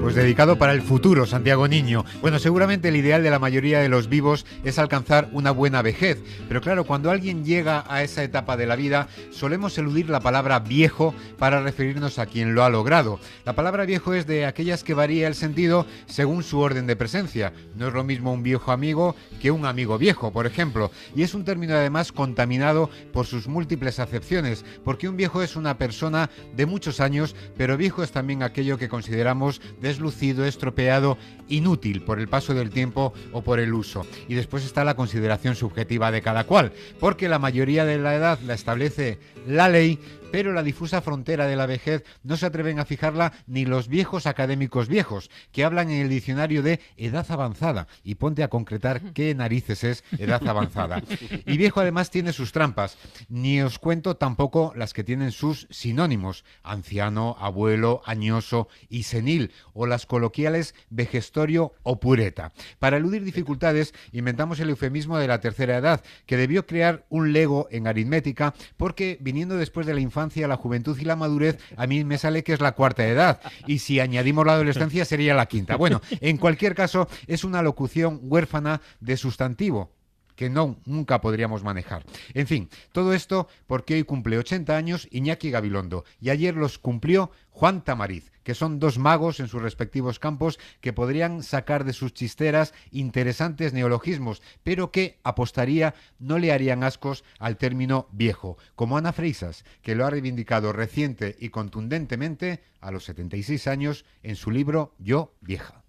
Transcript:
Pues dedicado para el futuro, Santiago Niño. Bueno, seguramente el ideal de la mayoría de los vivos es alcanzar una buena vejez, pero claro, cuando alguien llega a esa etapa de la vida, solemos eludir la palabra viejo para referirnos a quien lo ha logrado. La palabra viejo es de aquellas que varía el sentido según su orden de presencia. No es lo mismo un viejo amigo que un amigo viejo, por ejemplo, y es un término además contaminado por sus múltiples acepciones, porque un viejo es una persona de muchos años, pero viejo es también aquello que consideramos de deslucido, estropeado, inútil por el paso del tiempo o por el uso. Y después está la consideración subjetiva de cada cual, porque la mayoría de la edad la establece la ley, pero la difusa frontera de la vejez no se atreven a fijarla ni los viejos académicos viejos, que hablan en el diccionario de edad avanzada, y ponte a concretar qué narices es edad avanzada. Y viejo además tiene sus trampas, ni os cuento tampoco las que tienen sus sinónimos, anciano, abuelo, añoso y senil, o las coloquiales vejestorio o pureta. Para eludir dificultades, inventamos el eufemismo de la tercera edad, que debió crear un lego en aritmética, porque viniendo después de la infancia, infancia, la juventud y la madurez, a mí me sale que es la cuarta edad. Y si añadimos la adolescencia, sería la quinta. Bueno, en cualquier caso, es una locución huérfana de sustantivo que no, nunca podríamos manejar. En fin, todo esto porque hoy cumple 80 años Iñaki Gabilondo y ayer los cumplió Juan Tamariz, que son dos magos en sus respectivos campos que podrían sacar de sus chisteras interesantes neologismos, pero que, apostaría, no le harían ascos al término viejo, como Ana Freisas, que lo ha reivindicado reciente y contundentemente a los 76 años en su libro Yo Vieja.